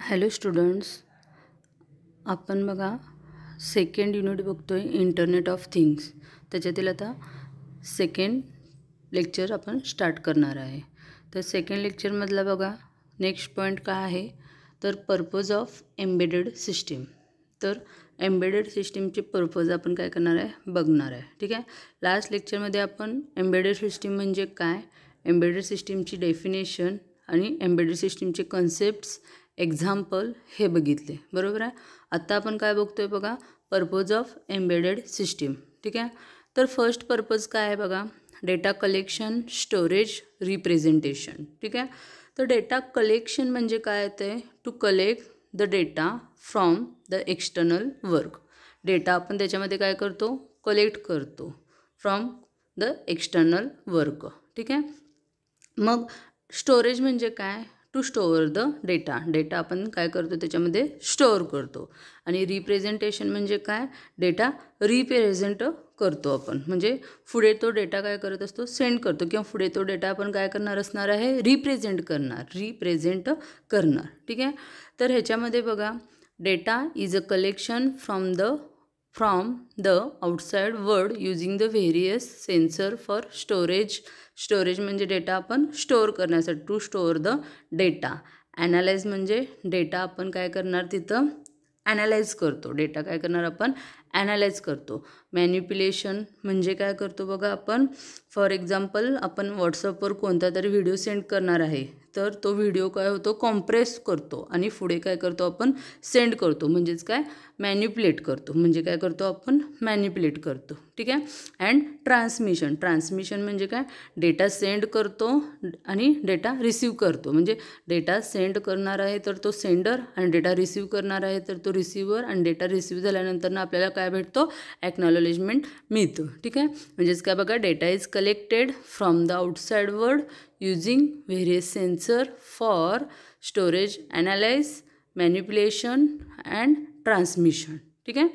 hello students आपण बघा second unit बघतो आहे इंटरनेट ऑफ थिंग्स त्याच्यातील आता सेकंड लेक्चर आपण स्टार्ट करणार आहे तर सेकंड लेक्चरमधला बघा नेक्स्ट पॉईंट काय आहे तर पर्पज ऑफ एम्बेडेड सिस्टीम तर एम्बेडेड सिस्टीमचे पर्पज आपण काय करणार आहे बघणार आहे ठीक आहे लास्ट लेक्चरमध्ये आपण एम्बेडेड सिस्टीम म्हणजे काय एम्बेडेड सिस्टीमची डेफिनेशन आणि एम्बेडेड सिस्टीमचे कन्सेप्ट्स एक्झाम्पल हे बघितले बरोबर आहे आत्ता आपण काय बघतो आहे बघा पर्पज ऑफ एम्बेडेड सिस्टीम ठीक आहे तर फर्स्ट पर्पज काय आहे बघा डेटा कलेक्शन स्टोरेज रिप्रेझेंटेशन ठीक आहे तर डेटा कलेक्शन म्हणजे काय येते to collect the data from the external world data आपण त्याच्यामध्ये काय करतो कलेक्ट करतो फ्रॉम द एक्सटर्नल वर्क ठीक आहे मग स्टोरेज म्हणजे काय to store the data data आपण काय करतो त्याच्यामध्ये स्टोअर करतो आणि रिप्रेझेंटेशन म्हणजे काय डेटा रिप्रेझेंट करतो आपण म्हणजे पुढे तो डेटा काय करत असतो सेंड करतो किंवा पुढे तो डेटा आपण काय करणार असणार आहे रिप्रेझेंट करणार रिप्रेझेंट करणार ठीक आहे तर ह्याच्यामध्ये बघा data is a collection from the from the outside world using the various sensor for storage storage म्हणजे डेटा आपण स्टोअर करण्यासाठी to store the data analyse म्हणजे डेटा आपण काय करणार तिथं ॲनालाइज करतो डेटा काय करणार आपण ॲनालाइज करतो मॅन्युप्युलेशन म्हणजे काय करतो बघा आपण फॉर एक्झाम्पल आपण व्हॉट्सअपवर कोणता तरी व्हिडिओ सेंड करणार आहे तर तो व्हिडिओ काय होतो कॉम्प्रेस करतो आणि पुढे काय करतो आपण सेंड करतो म्हणजेच काय मॅन्युप्युलेट करतो म्हणजे काय करतो आपण मॅन्युप्युलेट करतो ठीक आहे अँड ट्रान्समिशन ट्रान्समिशन म्हणजे काय डेटा सेंड करतो आणि डेटा रिसीव करतो म्हणजे डेटा सेंड करणार आहे तर तो सेंडर आणि डेटा रिसीव करणार आहे तर तो रिसिव्हर आणि डेटा रिसिव्ह झाल्यानंतर आपल्याला प्राइवेट तो एक्नॉलेजमेंट मिथ ठीक है म्हणजेच काय data is collected from the outside world using various sensor for storage analyse manipulation and transmission ठीक है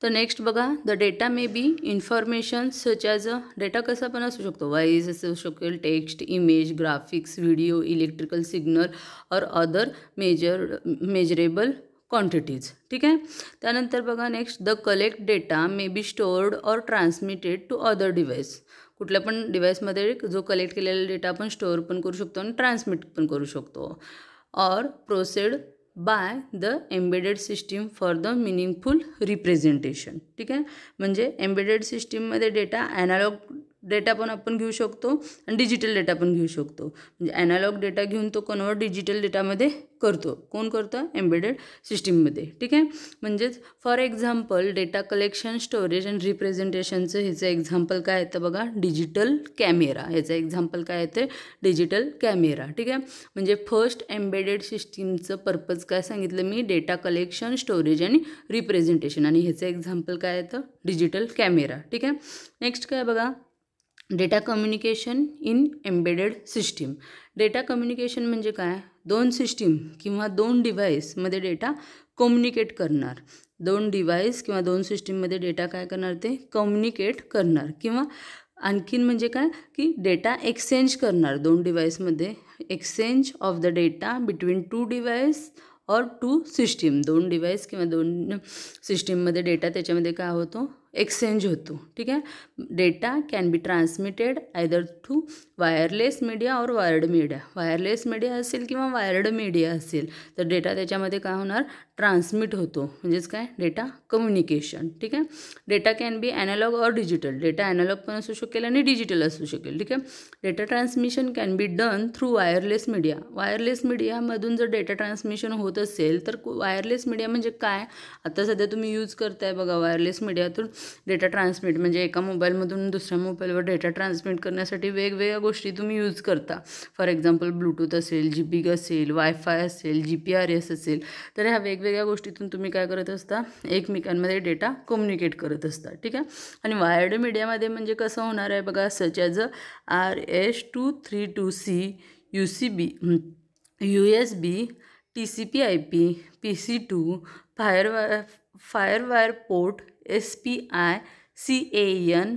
तो नेक्स्ट बगा the data may be information such as a data कसा पण असू शकतो वाईज असू शकेल text image graphics video electrical signal और अदर मेजर मेजरेबल क्वांटिटीज ठीक आहे त्यानंतर बघा next the collect data may be stored or transmitted to other device कुठल्या पण डिवाईसमध्ये जो कलेक्ट केलेला डेटा आपण स्टोअर पण करू शकतो आणि ट्रान्समिट पण करू शकतो और processed by the embedded system for the meaningful representation ठीक आहे म्हणजे एम्बेडेड सिस्टीममध्ये डेटा ॲनालॉग डेटा पण आपण घेऊ शकतो आणि डिजिटल डेटा पण घेऊ शकतो म्हणजे ॲनालॉग डेटा घेऊन तो कन्वर्ट डिजिटल डेटामध्ये करतो कोण करतो एम्बेडेड सिस्टीममध्ये ठीक आहे म्हणजेच for example data collection storage and रिप्रेझेंटेशनचं ह्याचं एक्झाम्पल काय येतं बघा डिजिटल कॅमेरा ह्याचं एक्झाम्पल काय येतं डिजिटल कॅमेरा ठीक आहे म्हणजे फर्स्ट एम्बेडेड सिस्टीमचं पर्पज काय सांगितलं मी डेटा कलेक्शन स्टोरेज आणि रिप्रेझेंटेशन आणि ह्याचं एक्झाम्पल काय येतं डिजिटल कॅमेरा ठीक आहे नेक्स्ट काय बघा data communication in embedded system data communication म्हणजे काय दोन सिस्टीम किंवा दोन डिव्हाइसमध्ये डेटा कम्युनिकेट करणार दोन डिव्हाइस किंवा दोन सिस्टीममध्ये डेटा काय करणार ते कम्युनिकेट करणार किंवा आणखीन म्हणजे काय की डेटा एक्सचेंज करणार दोन डिव्हाइसमध्ये exchange of the data between two device और टू सिस्टीम दोन डिव्हाइस किंवा दोन सिस्टीममध्ये डेटा त्याच्यामध्ये काय होतो एक्सचेंज होतो ठीक आहे data can be transmitted either through wireless media और वायर्ड मीडिया वायरलेस मीडिया असेल किंवा वायर्ड मीडिया असेल तर डेटा त्याच्यामध्ये काय होणार ट्रान्समिट होतो म्हणजेच काय डेटा कम्युनिकेशन ठीक आहे data can be analogue or digital data analogue पण असू शकेल आणि डिजिटल असू शकेल ठीक आहे data transmission can be done through wireless media wireless मीडियामधून जर डेटा ट्रान्समिशन होत असेल तर वायरलेस मीडिया म्हणजे काय आता सध्या तुम्ही यूज करताय बघा वायरलेस मीडियातून डेटा ट्रान्समिट म्हणजे एका मोबाईलमधून दुसऱ्या मोबाईलवर डेटा ट्रान्समिट करण्यासाठी वेगवेगळ्या गोष्टी तुम्ही यूज करता फॉर एक्झाम्पल ब्लूटूथ असेल जी असेल वायफाय असेल जी पी आर एस असेल तर ह्या वेगवेगळ्या वेगवेगळ्या गोष्टीतून तुम्ही काय करत असता एकमेकांमध्ये डेटा कम्युनिकेट करत असता ठीक आहे आणि वायर्ड मीडियामध्ये म्हणजे कसं होणार आहे बघा such as R S two three two C U C B U S B T C P I P P C two FireWire port S P I C A N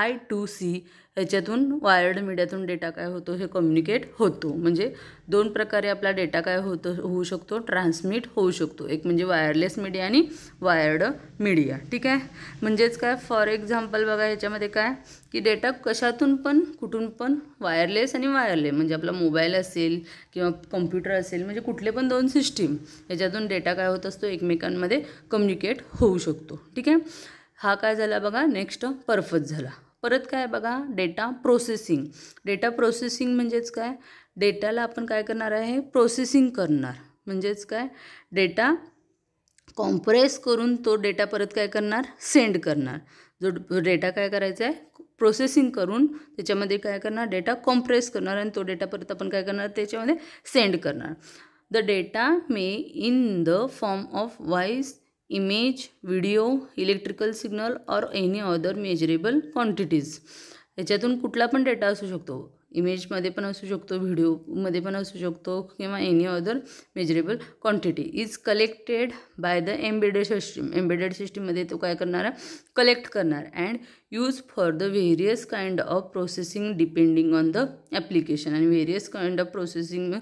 I two C ह्याच्यातून wired मीडियातून data काय होतो हे communicate होतो म्हणजे दोन प्रकारे आपला डेटा काय होतो होऊ शकतो ट्रान्समिट होऊ शकतो एक म्हणजे वायरलेस मीडिया आणि वायर्ड मीडिया ठीक आहे म्हणजेच काय फॉर एक्झाम्पल बघा ह्याच्यामध्ये काय की डेटा कशातून पण कुठून पण वायरलेस आणि वायरलेस म्हणजे आपला मोबाईल असेल किंवा कम्प्युटर असेल म्हणजे कुठले पण दोन सिस्टीम ह्याच्यातून डेटा काय होत असतो एकमेकांमध्ये कम्युनिकेट होऊ शकतो ठीक आहे हा काय झाला बघा नेक्स्ट पर्पज झाला परत काय बघा डेटा प्रोसेसिंग डेटा प्रोसेसिंग म्हणजेच काय डेटाला आपण काय करणार आहे प्रोसेसिंग करणार म्हणजेच काय डेटा कॉम्प्रेस करून तो डेटा परत काय करणार सेंड करणार जो डेटा काय करायचा आहे प्रोसेसिंग करून त्याच्यामध्ये काय करणार डेटा कॉम्प्रेस करणार आणि तो डेटा परत आपण काय करणार त्याच्यामध्ये सेंड करणार the data may in the form of voice image video electrical signal और एनी अदर मेजरेबल क्वांटिटीज याच्यातून कुठला पण डेटा असू शकतो इमेजमध्ये पण असू शकतो व्हिडिओमध्ये पण असू शकतो किंवा any other measurable quantity is collected by the embedded system embedded सिस्टीममध्ये तो काय करणार आहे कलेक्ट करणार and use for the various kind of processing depending on the application आणि various kind of processing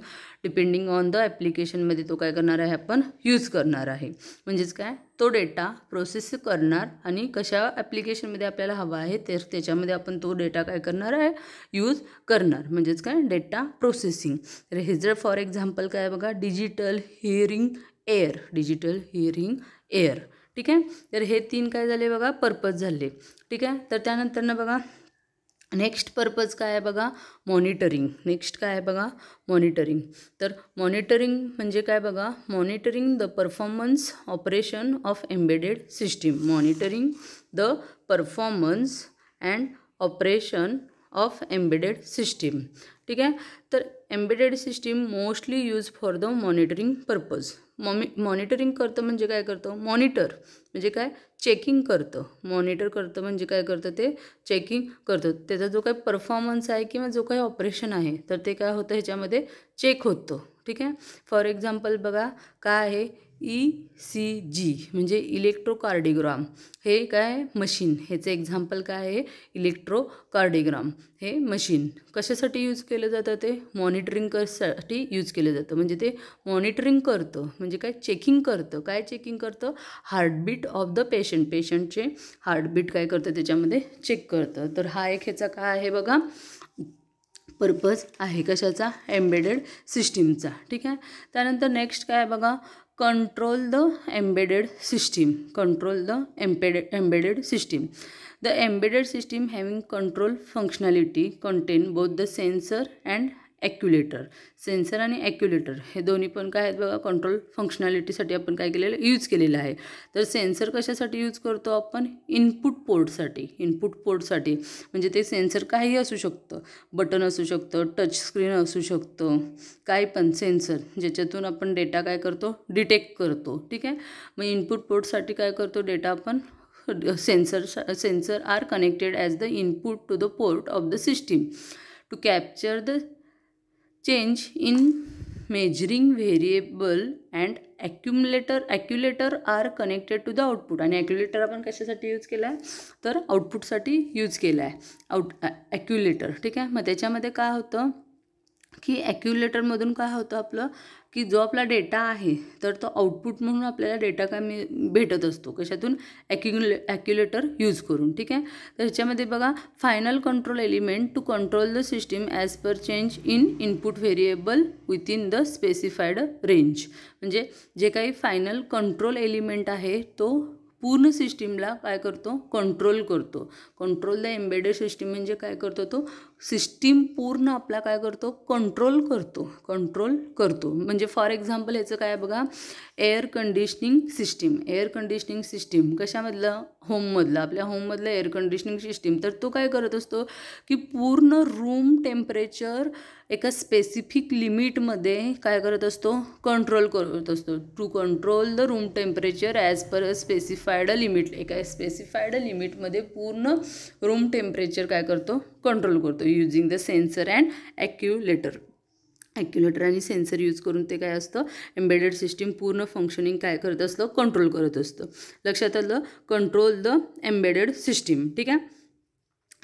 depending on the ॲप्लिकेशनमध्ये तो काय करणार आहे आपण यूज करणार आहे म्हणजेच काय तो डेटा प्रोसेस करणार आणि कशा ॲप्लिकेशनमध्ये आपल्याला हवा आहे तर त्याच्यामध्ये आपण तो डेटा काय करणार आहे यूज करणार म्हणजेच काय डेटा प्रोसेसिंग तर हे जर फॉर एक्झाम्पल काय बघा digital hearing aid digital hearing aid ठीक आहे तर हे तीन काय झाले बघा पर्पज झाले ठीक आहे तर त्यानंतरनं बघा नेक्स्ट पर्पज काय आहे बघा मॉनिटरिंग नेक्स्ट काय आहे बघा मॉनिटरिंग तर मॉनिटरिंग म्हणजे काय बघा monitoring the performance operation of embedded system monitoring the performance and operation of embedded system ठीक आहे तर embedded system mostly use for the monitoring purpose मॉमि मॉनिटरिंग करतं म्हणजे काय करतं मॉनिटर म्हणजे काय चेकिंग करतं मॉनिटर करतं म्हणजे काय करतं ते चेकिंग करतं त्याचा जो काही परफॉर्मन्स आहे किंवा जो काही ऑपरेशन आहे तर ते काय होतं ह्याच्यामध्ये चेक होतं ठीक आहे फॉर एक्झाम्पल बघा काय आहे ई सी जी म्हणजे इलेक्ट्रोकार्डिओग्राम हे काय मशीन ह्याचं एक्झाम्पल काय आहे इलेक्ट्रोकार्डिओग्राम हे मशीन कशासाठी यूज केलं जातं ते मॉनिटरिंग करसाठी यूज केलं जातं म्हणजे ते मॉनिटरिंग करतं म्हणजे काय चेकिंग करतं काय चेकिंग करतं हार्टबीट ऑफ द पेशंट पेशंटचे हार्टबीट काय करतं त्याच्यामध्ये चेक करतं तर हा एक ह्याचा काय आहे बघा पर्पज आहे कशाचा एम्बेडेड सिस्टीमचा ठीक आहे त्यानंतर नेक्स्ट काय बघा control the embedded system control the embedded, embedded system the embedded system having control functionality contain both the sensor and actuator sensor आणि ॲक्युलेटर हे दोन्ही पण काय आहेत बघा कंट्रोल फंक्शनॅलिटीसाठी आपण काय केलेलं यूज केलेलं आहे तर सेन्सर कशासाठी यूज करतो आपण इनपुट पोर्टसाठी इनपुट पोर्टसाठी म्हणजे ते सेन्सर काही असू शकतं बटन असू शकतं टचस्क्रीन असू शकतं काय पण सेन्सर ज्याच्यातून आपण डेटा काय करतो डिटेक्ट करतो ठीक आहे मग इनपुट पोर्टसाठी काय करतो डेटा आपण sensor sensor are connected as the input to the port of the system to capture the change in measuring variable and accumulator actuator are connected to the output आणि actuator आपण कशासाठी use केला आहे तर आउटपुटसाठी use केला आहे out ॲक्युलेटर ठीक आहे मग त्याच्यामध्ये काय होतं की ॲक्युलेटरमधून काय होतं आपलं की जो आपला डेटा आहे तर तो आउटपुट म्हणून आपल्याला डेटा काय मी भेटत असतो कशातून ॲक्युले ॲक्युलेटर यूज करून ठीक आहे तर ह्याच्यामध्ये बघा final control element to control the system as per change in input variable within the specified range म्हणजे जे काही फायनल कंट्रोल एलिमेंट आहे तो पूर्ण सिस्टीमला काय करतो कंट्रोल करतो कंट्रोल द एम्बेडेड सिस्टीम म्हणजे काय करतो तो सिस्टीम पूर्ण आपला काय करतो कंट्रोल करतो कंट्रोल करतो म्हणजे फॉर एक्झाम्पल ह्याचं काय बघा air conditioning system air conditioning system कशामधलं होममधलं आपल्या होममधलं एअर कंडिशनिंग सिस्टीम तर तो काय करत असतो की पूर्ण रूम टेम्परेचर एका स्पेसिफिक लिमिटमध्ये काय करत असतो कंट्रोल करत असतो to control the room temperature as per a specified limit एका स्पेसिफायड लिमिटमध्ये पूर्ण रूम टेम्परेचर काय करतो कंट्रोल करतो using the sensor and actuator actuator आणि सेन्सर यूज करून ते काय असतं एम्बेडेड सिस्टीम पूर्ण फंक्शनिंग काय करत असतं कंट्रोल करत असतं लक्षात आलं कंट्रोल द एम्बेडेड सिस्टीम ठीक आहे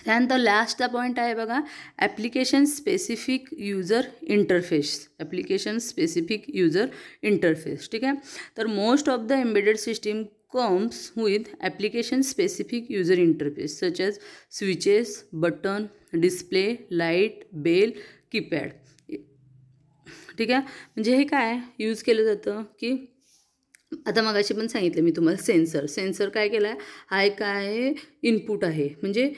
त्यानंतर लास्टचा पॉईंट आहे बघा application specific user interface application specific user interface ठीक आहे तर most of the embedded system comes with application specific user interface such as switches, button, display, light, bell, keypad ठीक आहे म्हणजे हे काय यूज केलं जातं की आता मगाशी पण सांगितलं मी तुम्हाला सेन्सर सेन्सर काय केला आहे काय इनपुट आहे म्हणजे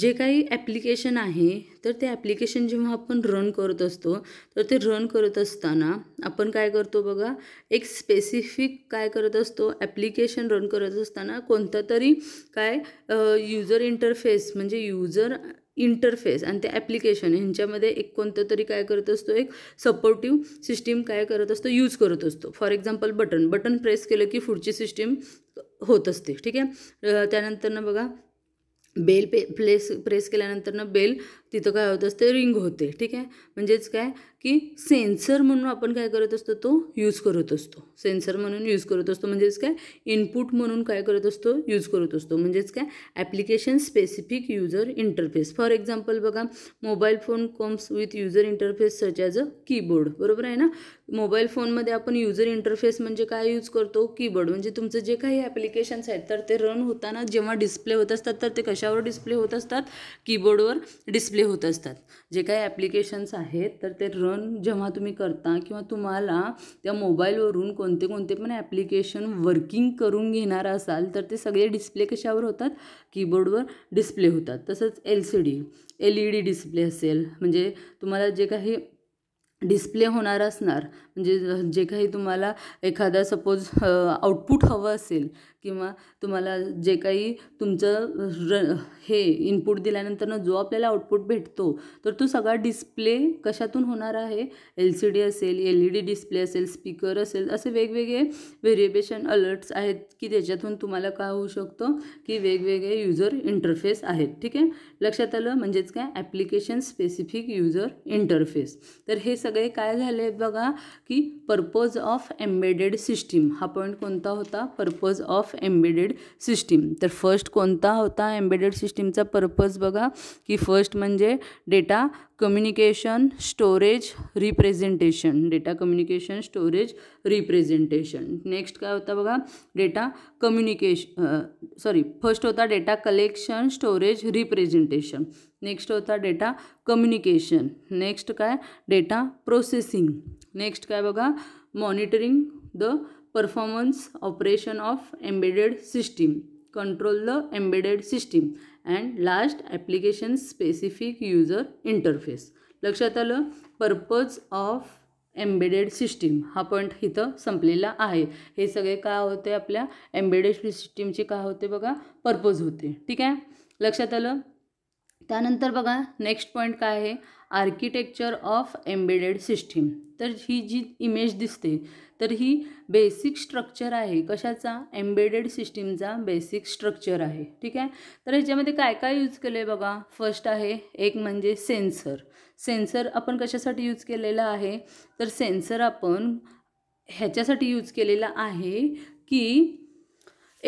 जे काही ॲप्लिकेशन आहे तर ते ॲप्लिकेशन जेव्हा आपण रन करत असतो तर ते रन करत असताना आपण काय करतो बघा एक स्पेसिफिक काय करत असतो ॲप्लिकेशन रन करत असताना कोणता तरी काय युजर इंटरफेस म्हणजे युजर इंटरफेस आणि ते ॲप्लिकेशन ह्यांच्यामध्ये एक कोणतं तरी काय करत असतो एक सपोर्टिव्ह सिस्टीम काय करत असतो यूज करत असतो for example button button press केलं की पुढची सिस्टीम होत असते ठीक आहे त्यानंतरनं बघा बेल पे प्लेस प्रेस केल्यानंतरनं बेल तिथं काय होत असते रिंग होते ठीक आहे म्हणजेच काय की सेन्सर म्हणून आपण काय करत असतो तो यूज करत असतो सेन्सर म्हणून यूज करत असतो म्हणजेच काय इनपुट म्हणून काय करत असतो यूज करत असतो म्हणजेच काय application specific user interface for example बघा mobile phone comes with user interface such as a keyboard बरोबर आहे ना मोबाईल फोनमध्ये आपण युजर इंटरफेस म्हणजे काय यूज करतो कीबोर्ड म्हणजे तुमचं जे काही ॲप्लिकेशन्स आहेत तर ते रन होताना जेव्हा डिस्प्ले होत असतात तर ते कशावर डिस्प्ले होत असतात कीबोर्डवर डिस्प्ले डिस्प्ले होत असतात जे काही ॲप्लिकेशन्स आहेत तर ते रन जेव्हा तुम्ही करता किंवा तुम्हाला त्या मोबाईलवरून कोणते कोणते पण ॲप्लिकेशन वर्किंग करून घेणार असाल तर ते सगळे डिस्प्ले कशावर होतात कीबोर्डवर डिस्प्ले होतात तसंच L C D L E D display असेल म्हणजे तुम्हाला जे काही डिस्प्ले होणार असणार म्हणजे जे काही तुम्हाला एखादा सपोज आउटपुट हवं असेल किंवा तुम्हाला जे काही तुमचं र हे इनपुट दिल्यानंतरनं जो आपल्याला आउटपुट भेटतो तर तो सगळा डिस्प्ले कशातून होणार आहे एल सी डी असेल एल ई डी डिस्प्ले असेल स्पीकर असेल असे वेगवेगळे व्हेरिएबेशन अलर्ट्स आहेत की त्याच्यातून तुम्हाला काय होऊ शकतो की वेगवेगळे युजर इंटरफेस आहेत ठीक आहे लक्षात आलं म्हणजेच काय ॲप्लिकेशन स्पेसिफिक युजर इंटरफेस तर हे स सगळे काय झाले आहेत बघा की पर्पज ऑफ एम्बेडेड सिस्टीम हा पॉईंट कोणता होता पर्पज ऑफ एम्बेडेड सिस्टीम तर फर्स्ट कोणता होता एम्बेडेड सिस्टीमचा पर्पज बघा की फर्स्ट म्हणजे data communication storage representation data communication storage representation next काय होता बघा डेटा कम्युनिकेश सॉरी फर्स्ट होता data collection storage representation next होता डेटा कम्युनिकेशन नेक्स्ट काय डेटा प्रोसेसिंग नेक्स्ट काय बघा monitoring the performance operation of embedded system control the embedded system and last application specific user interface लक्षात आलं purpose of embedded system हा point इथं संपलेला आहे हे सगळे काय होते आपल्या एम्बेडेड सिस्टीमचे काय होते बघा पर्पज होते ठीक आहे लक्षात आलं त्यानंतर बघा नेक्स्ट पॉईंट काय आहे आर्किटेक्चर ऑफ एम्बेडेड सिस्टीम तर ही जी इमेज दिसते तर ही बेसिक स्ट्रक्चर आहे कशाचा एम्बेडेड सिस्टीमचा बेसिक स्ट्रक्चर आहे ठीक आहे तर ह्याच्यामध्ये काय काय यूज केलं आहे बघा फर्स्ट आहे एक म्हणजे सेन्सर सेन्सर आपण कशासाठी यूज केलेला आहे तर सेन्सर आपण ह्याच्यासाठी यूज केलेला आहे की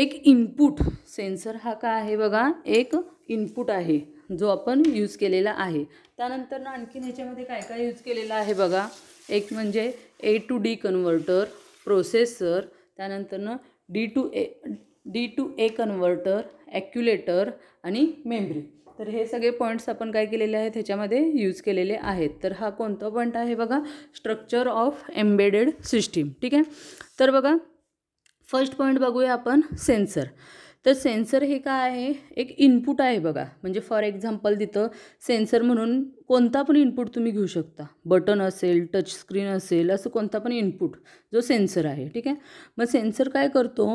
एक इनपुट सेन्सर हा काय आहे बघा एक इनपुट आहे जो आपण यूज केलेला आहे त्यानंतर आणखीन ह्याच्यामध्ये काय काय यूज केलेला आहे बघा एक म्हणजे A to D converter processor त्यानंतरनं D to A D to A converter actuator आणि मेमरी तर हे सगळे पॉईंट्स आपण काय केलेले आहेत ह्याच्यामध्ये यूज केलेले आहेत तर हा कोणता पॉईंट आहे बघा स्ट्रक्चर ऑफ एम्बेडेड सिस्टीम ठीक आहे तर बघा फर्स्ट पॉईंट बघूया आपण सेन्सर तर सेन्सर हे काय आहे एक इनपुट आहे बघा म्हणजे फॉर एक्झाम्पल तिथं सेन्सर म्हणून कोणता पण इनपुट तुम्ही घेऊ शकता बटन असेल टचस्क्रीन असेल असं कोणता पण इनपुट जो सेन्सर आहे ठीक आहे मग सेन्सर काय करतो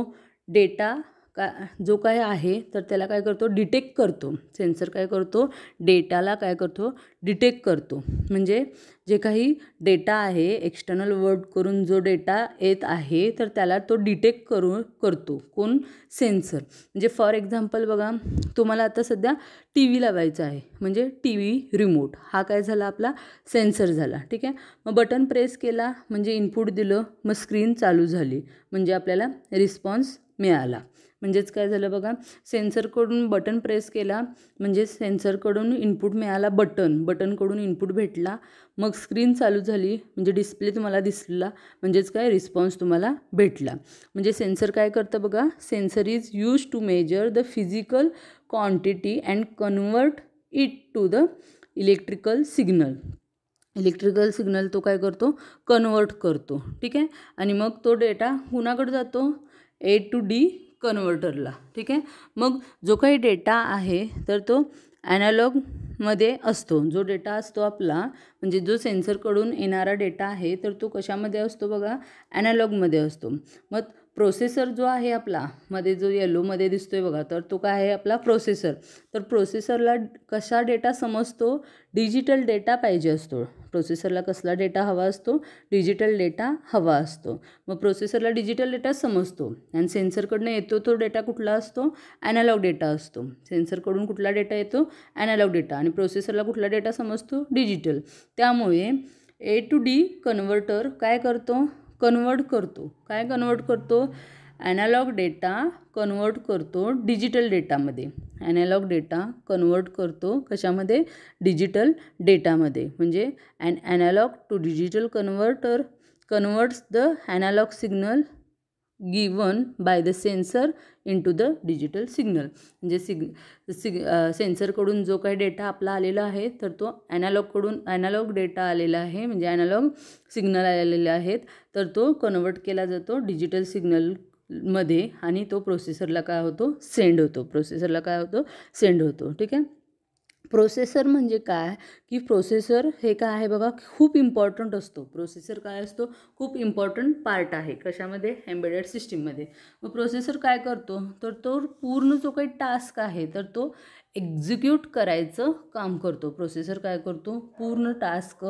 डेटा का जो काय आहे तर त्याला काय करतो डिटेक्ट करतो सेन्सर काय करतो डेटाला काय करतो डिटेक्ट करतो म्हणजे जे काही डेटा आहे एक्स्टर्नल वर्ड करून जो डेटा येत आहे तर त्याला तो डिटेक्ट करू करतो कोण सेन्सर म्हणजे फॉर एक्झाम्पल बघा तुम्हाला आता सध्या टी व्ही लावायचा आहे म्हणजे टी व्ही रिमोट हा काय झाला आपला सेन्सर झाला ठीक आहे मग बटन प्रेस केला म्हणजे इनपुट दिलं मग स्क्रीन चालू झाली म्हणजे आपल्याला रिस्पॉन्स मिळाला म्हणजेच काय झालं बघा सेन्सरकडून बटन प्रेस केला म्हणजे सेन्सरकडून इनपुट मिळाला बटन बटनकडून इनपुट भेटला मग स्क्रीन चालू झाली म्हणजे डिस्प्ले तुम्हाला दिसला म्हणजेच काय रिस्पॉन्स तुम्हाला भेटला म्हणजे सेन्सर काय करतं बघा sensor is use to measure the physical quantity and convert it to the electrical signal electrical signal तो काय करतो कन्वर्ट करतो ठीक आहे आणि मग तो डेटा कुणाकडे जातो ए टू डी कन्व्हर्टरला ठीक आहे मग जो काही डेटा आहे तर तो ॲनालॉगमध्ये असतो जो डेटा असतो आपला म्हणजे जो सेन्सरकडून येणारा डेटा आहे तर तो कशामध्ये असतो बघा ॲनालॉगमध्ये असतो मग प्रोसेसर जो आहे आपला मध्ये जो येलोमध्ये दिसतो आहे बघा तर तो काय आहे आपला प्रोसेसर तर प्रोसेसरला कसा डेटा समजतो डिजिटल डेटा पाहिजे असतो प्रोसेसरला कसला डेटा हवा असतो डिजिटल डेटा हवा असतो मग प्रोसेसरला डिजिटल डेटा समजतो आणि सेन्सरकडनं येतो तो डेटा कुठला असतो ॲनालॉग डेटा असतो सेन्सरकडून कुठला डेटा येतो ॲनालॉग डेटा आणि प्रोसेसरला कुठला डेटा समजतो डिजिटल त्यामुळे ए टू डी कन्व्हर्टर काय करतो कन्वर्ट करतो काय कन्वर्ट करतो ॲनालॉग डेटा कन्वर्ट करतो डिजिटल डेटामध्ये ॲनालॉग डेटा कन्वर्ट करतो कशामध्ये डिजिटल डेटामध्ये म्हणजे an analogue to digital converter converts the analogue signal given by the sensor into the digital signal म्हणजे सिग सिग सेन्सरकडून जो काही डेटा आपला आलेला आहे तर तो ॲनालॉगकडून ॲनालॉग डेटा आलेला आहे म्हणजे ॲनालॉग सिग्नल आलेले आहेत तर तो कन्वर्ट केला जातो डिजिटल सिग्नल मध्ये आणि तो प्रोसेसरला काय होतो सेंड होतो प्रोसेसरला काय होतो सेंड होतो ठीक आहे प्रोसेसर म्हणजे काय की प्रोसेसर हे काय आहे बघा खूप इम्पॉर्टंट असतो प्रोसेसर काय असतो खूप इम्पॉर्टंट पार्ट आहे कशामध्ये एम्बेडेड सिस्टीममध्ये मग प्रोसेसर काय करतो तर तो पूर्ण जो काही टास्क आहे तर तो एक्झिक्यूट करायचं काम करतो प्रोसेसर काय करतो पूर्ण टास्क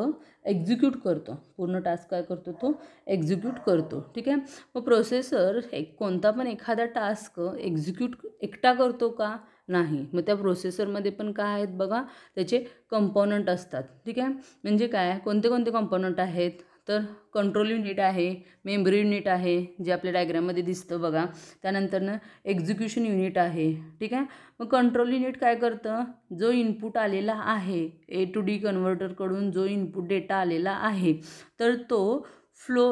एक्झिक्यूट करतो पूर्ण टास्क काय करतो तो एक्झिक्यूट करतो ठीक आहे मग प्रोसेसर एक कोणता पण एखादा टास्क एक्झिक्यूट एकटा करतो का नाही मग त्या प्रोसेसरमध्ये पण काय आहेत बघा त्याचे कंपोनंट असतात ठीक आहे म्हणजे काय कोणते कोणते कंपोनंट आहेत तर कंट्रोल युनिट आहे मेमरी युनिट आहे जे आपल्या डायग्राममध्ये दिसतं बघा त्यानंतरनं एक्झिक्युशन युनिट आहे ठीक आहे मग कंट्रोल युनिट काय करतं जो इनपुट आलेला आहे ए टू डी कन्व्हर्टरकडून जो इनपुट डेटा आलेला आहे तर तो फ्लो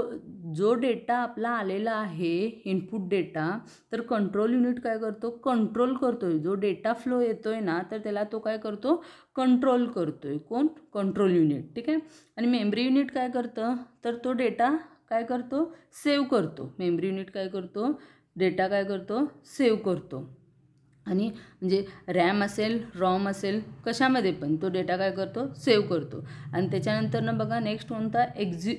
जो डेटा आपला आलेला आहे इनपुट डेटा तर कंट्रोल युनिट काय करतो कंट्रोल करतो आहे जो डेटा फ्लो येतो आहे ना तर त्याला तो काय करतो कंट्रोल करतो आहे कोण कंट्रोल युनिट ठीक आहे आणि मेमरी युनिट काय करतं तर तो डेटा काय करतो सेव्ह करतो मेमरी युनिट काय करतो डेटा काय करतो सेव्ह करतो आणि म्हणजे रॅम असेल रॉम असेल कशामध्ये पण तो डेटा काय करतो सेव्ह करतो आणि त्याच्यानंतर ना बघा नेक्स्ट कोणता एक्झि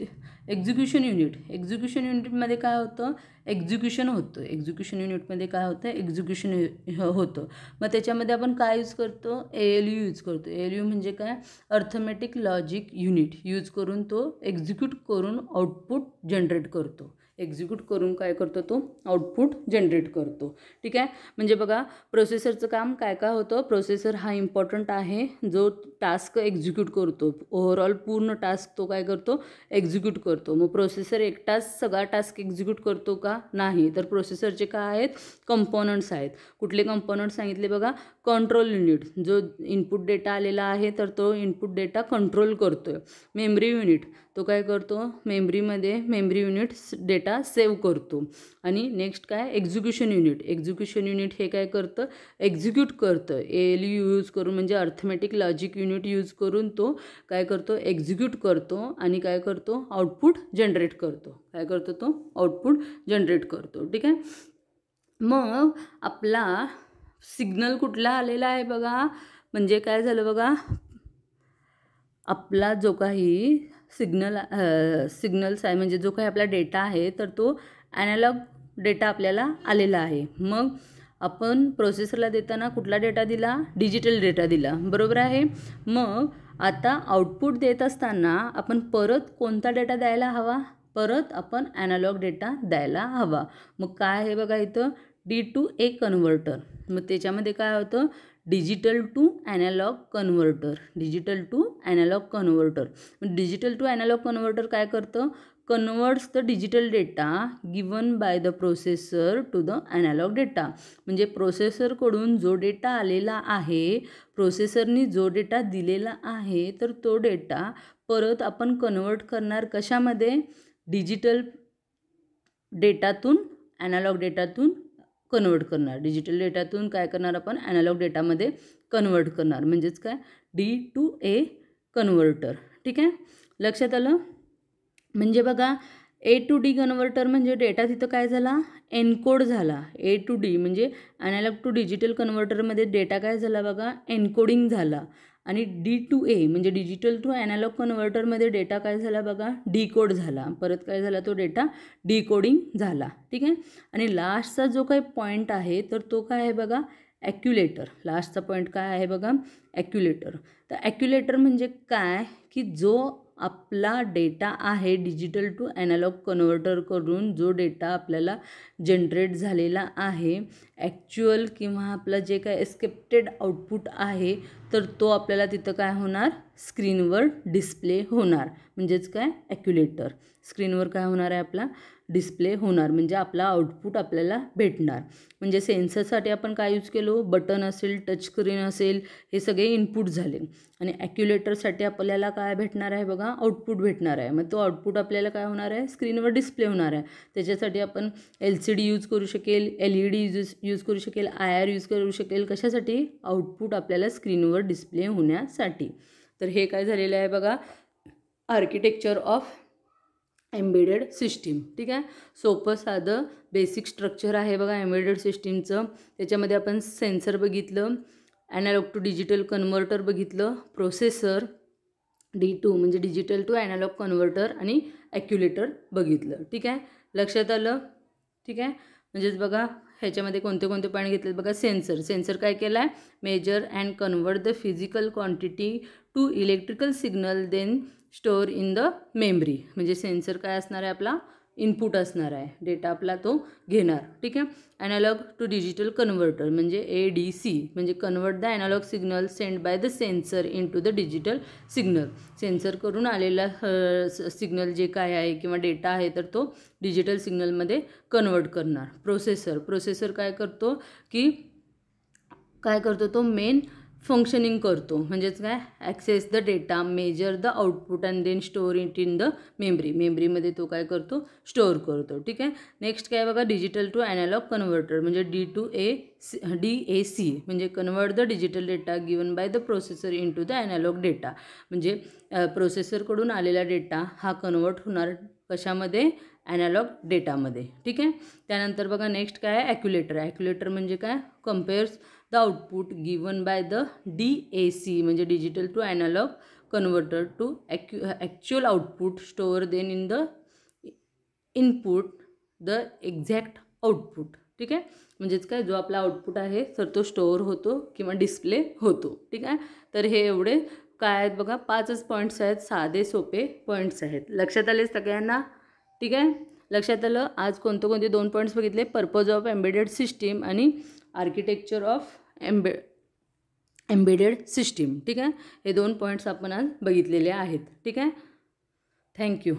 एक्झिक्युशन युनिट एक्झिक्युशन युनिटमध्ये काय होतं एक्झिक्युशन होतं एक्झिक्युशन युनिटमध्ये काय होतं एक्झिक्युशन होतं मग त्याच्यामध्ये आपण काय यूज करतो ए एल यू यूज करतो ए एल यू म्हणजे काय अर्थमॅटिक लॉजिक युनिट यूज करून तो एक्झिक्यूट करून आउटपुट जनरेट करतो एक्झिक्यूट करून काय करतो तो आउटपुट जनरेट करतो ठीक आहे म्हणजे बघा प्रोसेसरचं काम काय काय होतं प्रोसेसर हा इम्पॉर्टंट आहे जो टास्क एक्झिक्यूट करतो ओव्हरऑल पूर्ण टास्क तो काय करतो एक्झिक्यूट करतो मग प्रोसेसर एकटाच सगळा टास्क एक्झिक्यूट करतो का नाही तर प्रोसेसरचे काय आहेत कंपोनंट्स आहेत कुठले कंपोनंट सांगितले बघा कंट्रोल युनिट जो इनपुट डेटा आलेला आहे तर तो इनपुट डेटा कंट्रोल करतो आहे मेमरी युनिट तो काय करतो मेमरीमध्ये मेमरी युनिट डेटा सेव्ह करतो आणि नेक्स्ट काय एक्झिक्युशन युनिट एक्झिक्युशन युनिट हे काय करतं एक्झिक्यूट करतं एल यू यूज करून म्हणजे अर्थमॅटिक लॉजिक युनिट यूज करून तो काय करतो एक्झिक्यूट करतो आणि काय करतो आउटपुट जनरेट करतो काय करतो तो आउटपुट जनरेट करतो ठीक आहे मग आपला सिग्नल कुठला आलेला आहे बघा म्हणजे काय झालं बघा आपला जो काही सिग्नल सिग्नल्स आहे म्हणजे जो काही आपला डेटा आहे तर तो ॲनालॉग डेटा आपल्याला आलेला आहे मग आपण प्रोसेसरला देताना कुठला डेटा दिला डिजिटल डेटा दिला बरोबर आहे मग आता आउटपुट देत असताना आपण परत कोणता डेटा द्यायला हवा परत आपण ॲनालॉग डेटा द्यायला हवा मग काय आहे बघा इथं डी टू ए कन्व्हर्टर मग त्याच्यामध्ये काय होतं digital to analogue converter digital to analogue converter digital to analogue converter काय करतं converts the digital data given by the processor to the analogue data म्हणजे प्रोसेसरकडून जो डेटा आलेला आहे प्रोसेसरनी जो डेटा दिलेला आहे तर तो डेटा परत आपण कन्वर्ट करणार कशामध्ये डिजिटल डेटातून ॲनालॉग डेटातून कन्वर्ट करणार डिजिटल डेटातून काय करणार आपण ॲनालॉग डेटामध्ये कन्वर्ट करणार म्हणजेच काय डी टू ए कन्व्हर्टर ठीक आहे लक्षात आलं म्हणजे बघा ए टू डी कन्व्हर्टर म्हणजे डेटा तिथं काय झाला एनकोड झाला ए टू डी म्हणजे ॲनालॉग टू डिजिटल कन्व्हर्टरमध्ये डेटा काय झाला बघा एनकोडिंग झाला आणि डी टू ए म्हणजे डिजिटल टू ॲनालॉग कन्व्हर्टरमध्ये डेटा काय झाला बघा डीकोड झाला परत काय झाला तो डेटा डीकोडिंग झाला ठीक आहे आणि लास्टचा जो काही पॉईंट आहे तर तो काय आहे बघा ॲक्युलेटर लास्टचा पॉईंट काय आहे बघा ॲक्युलेटर तर ॲक्युलेटर म्हणजे काय की जो आपला डेटा आहे डिजिटल टू ॲनालॉग कन्व्हर्टर करून जो डेटा आपल्याला जनरेट झालेला आहे ॲक्च्युअल किंवा आपला जे काय एस्केप्टेड आउटपुट आहे तर तो आपल्याला तिथं काय होणार स्क्रीनवर डिस्प्ले होणार म्हणजेच काय ॲक्युलेटर स्क्रीनवर काय होणार आहे आपला डिस्प्ले होणार म्हणजे आपला आउटपुट आपल्याला भेटणार म्हणजे सेन्सरसाठी आपण काय यूज केलो बटन असेल टचस्क्रीन असेल हे सगळे इनपुट झाले आणि ॲक्युलेटरसाठी आपल्याला काय भेटणार आहे बघा आउटपुट भेटणार आहे मग तो आउटपुट आपल्याला काय होणार आहे स्क्रीनवर डिस्प्ले होणार आहे त्याच्यासाठी आपण एल सी डी यूज करू शकेल L E D use use करू शकेल आय आर यूज करू शकेल कशासाठी आउटपुट आपल्याला स्क्रीनवर डिस्प्ले होण्यासाठी तर हे काय झालेलं आहे बघा आर्किटेक्चर ऑफ एम्बेडेड सिस्टीम ठीक आहे सोपं साधं बेसिक स्ट्रक्चर आहे बघा एम्बेडेड सिस्टीमचं त्याच्यामध्ये आपण सेन्सर बघितलं ॲनालॉग टू डिजिटल कन्व्हर्टर बघितलं प्रोसेसर डी टू म्हणजे डिजिटल टू ॲनालॉग कन्व्हर्टर आणि ॲक्युलेटर बघितलं ठीक आहे लक्षात आलं ठीक आहे म्हणजेच बघा ह्याच्यामध्ये कोणते कोणते पॉईंट घेतले बघा सेन्सर सेन्सर काय केलं आहे measure and convert the physical quantity to electrical signal then store in the memory म्हणजे सेन्सर काय असणार आहे आपला इनपुट असणार आहे डेटा आपला तो घेणार ठीक आहे ॲनालॉग टू डिजिटल कन्व्हर्टर म्हणजे ए डी सी म्हणजे convert the analogue signal send by the sensor into the digital signal sensor करून आलेला सिग्नल जे काय आहे किंवा डेटा आहे तर तो डिजिटल सिग्नलमध्ये कन्व्हर्ट करणार प्रोसेसर प्रोसेसर काय करतो की काय करतो तो मेन फंक्शनिंग करतो म्हणजेच काय access the data measure the output and then store it in the memory मेमरीमध्ये तो काय करतो स्टोअर करतो ठीक आहे नेक्स्ट काय बघा डिजिटल टू ॲनालॉग कन्व्हर्टर म्हणजे D to A C D A C म्हणजे convert the digital data given by the processor into the analogue data म्हणजे प्रोसेसरकडून आलेला डेटा हा कन्वर्ट होणार कशामध्ये ॲनालॉग डेटामध्ये ठीक आहे त्यानंतर बघा नेक्स्ट काय आहे ॲक्युलेटर ॲक्युलेटर म्हणजे काय compares the output given by the D A C म्हणजे digital to analogue converter to ॲक्यु actual output store then in the input the exact output ठीक आहे म्हणजेच काय जो आपला आउटपुट आहे तर तो स्टोअर होतो किंवा डिस्प्ले होतो ठीक आहे तर हे एवढे काय आहेत बघा पाचच पॉईंट्स आहेत साधे सोपे पॉईंट्स आहेत लक्षात आले सगळ्यांना ठीक आहे लक्षात आलं आज कोणते कोणते दोन पॉईंट्स बघितले पर्पज ऑफ एम्बेडेड सिस्टीम आणि आर्किटेक्चर ऑफ एम्बे एम्बेडेड सिस्टीम ठीक आहे हे दोन पॉईंट्स आपण आज बघितलेले आहेत ठीक आहे थँक्यू